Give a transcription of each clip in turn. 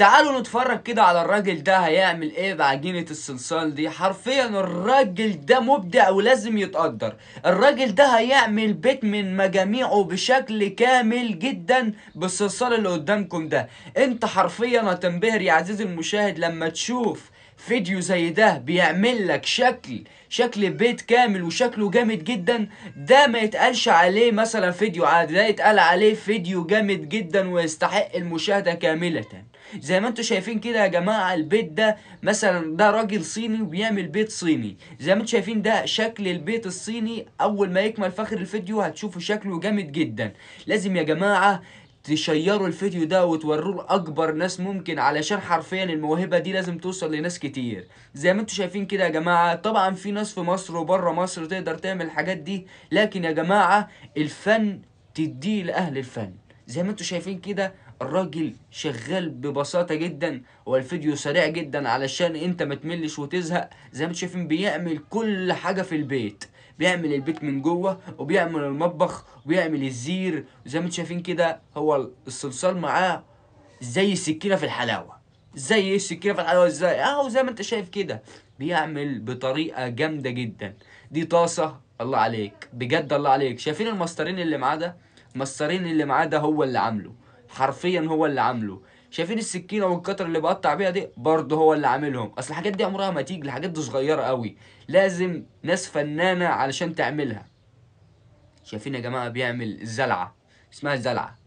تعالوا نتفرج كده على الراجل ده هيعمل ايه بعجينة الصلصال دي حرفيا الراجل ده مبدع ولازم يتقدر الراجل ده هيعمل بيت من مجاميعه بشكل كامل جدا بالصلصال اللي قدامكم ده انت حرفيا هتنبهر يا عزيزي المشاهد لما تشوف فيديو زي ده بيعمل لك شكل شكل بيت كامل وشكله جامد جدا ده ما يتقالش عليه مثلا فيديو عادي ده يتقال عليه فيديو جامد جدا ويستحق المشاهدة كاملة زي ما انتم شايفين كده يا جماعة البيت ده مثلا ده راجل صيني وبيعمل بيت صيني زي ما انتم شايفين ده شكل البيت الصيني اول ما يكمل فخر الفيديو هتشوفوا شكله جامد جدا لازم يا جماعة تشيروا الفيديو ده وتوروه لاكبر ناس ممكن علشان حرفيا الموهبه دي لازم توصل لناس كتير زي ما انتم شايفين كده يا جماعه طبعا في ناس في مصر وبره مصر تقدر تعمل الحاجات دي لكن يا جماعه الفن تديه لاهل الفن زي ما انتم شايفين كده الراجل شغال ببساطه جدا والفيديو سريع جدا علشان انت ما تملش وتزهق زي ما انتم شايفين بيعمل كل حاجه في البيت بيعمل البيت من جوه وبيعمل المطبخ وبيعمل الزير زي ما انتم شايفين كده هو الصلصال معاه زي السكينه في الحلاوه زي السكينه ايه؟ في الحلاوه ازاي اه زي ما انت شايف كده بيعمل بطريقه جامده جدا دي طاسه الله عليك بجد الله عليك شايفين المسطرين اللي معاه ده المسطرين اللي معاه ده هو اللي عامله حرفيا هو اللي عامله شايفين السكينه والقطر اللي بقطع بيها دي برضه هو اللي عاملهم اصل الحاجات دي عمرها ما تيجي الحاجات دي صغيره قوي لازم ناس فنانه علشان تعملها شايفين يا جماعه بيعمل الزلعه اسمها الزلعه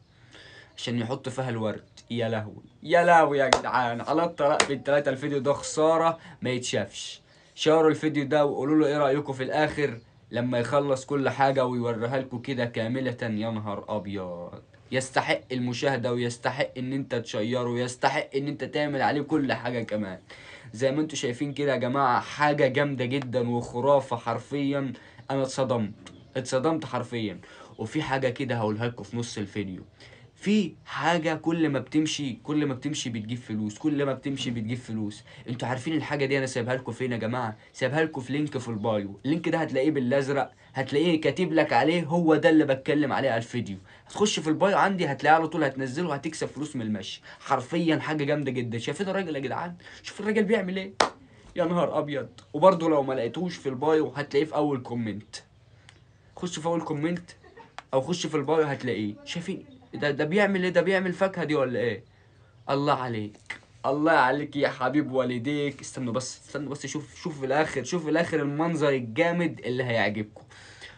عشان يحط فيها الورد يا لهوي يا لهوي يا جدعان على الطلاق بالتلاته الفيديو ده خساره ما يتشافش شاروا الفيديو ده وقولوا له ايه رايكم في الاخر لما يخلص كل حاجه ويوريها لكم كده كامله يا نهار ابيض يستحق المشاهده ويستحق ان انت تشيره ويستحق ان انت تعمل عليه كل حاجه كمان زي ما انتم شايفين كده يا جماعه حاجه جامده جدا وخرافه حرفيا انا اتصدمت اتصدمت حرفيا وفي حاجه كده هقولها لكم في نص الفيديو في حاجه كل ما بتمشي كل ما بتمشي بتجيب فلوس كل ما بتمشي بتجيب فلوس انتوا عارفين الحاجه دي انا سايبها لكم فين يا جماعه سايبها لكم في لينك في البايو اللينك ده هتلاقيه بالازرق هتلاقيه كاتب لك عليه هو ده اللي بتكلم عليه على الفيديو هتخش في البايو عندي هتلاقيه على طول هتنزله هتكسب فلوس من المشي حرفيا حاجه جامده جدا شايفين الراجل يا جدعان شوف الراجل بيعمل ايه يا نهار ابيض وبرده لو ما لقيتوش في البايو هتلاقيه في اول كومنت خش في اول كومنت او خش في البايو هتلاقيه شايفين ده ده بيعمل ايه ده بيعمل فاكهه دي ولا ايه الله عليك الله عليك يا حبيب والديك استنوا بس استنوا بس شوف شوف في الاخر شوف في الاخر المنظر الجامد اللي هيعجبكم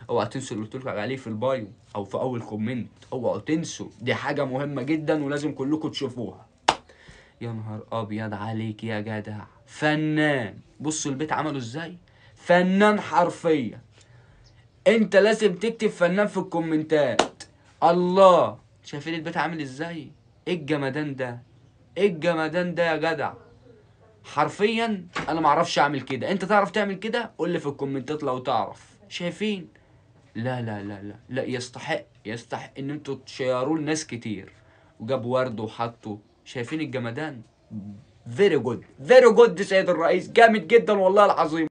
اوعوا تنسوا اللي قلت عليه في البايو او في اول كومنت اوعوا تنسوا دي حاجه مهمه جدا ولازم كلكم تشوفوها يا نهار ابيض عليك يا جدع فنان بصوا البيت عمله ازاي فنان حرفيا انت لازم تكتب فنان في الكومنتات الله شايفين البيت عامل ازاي ايه الجمدان ده ايه الجمدان ده يا جدع حرفيا انا ما اعرفش اعمل كده انت تعرف تعمل كده قول لي في الكومنتات لو تعرف شايفين لا لا لا لا لا يستحق يستحق ان انتوا تشيروه لناس كتير وجاب ورد وحطه شايفين الجمدان فيري جود فيري جود سيد الرئيس جامد جدا والله العظيم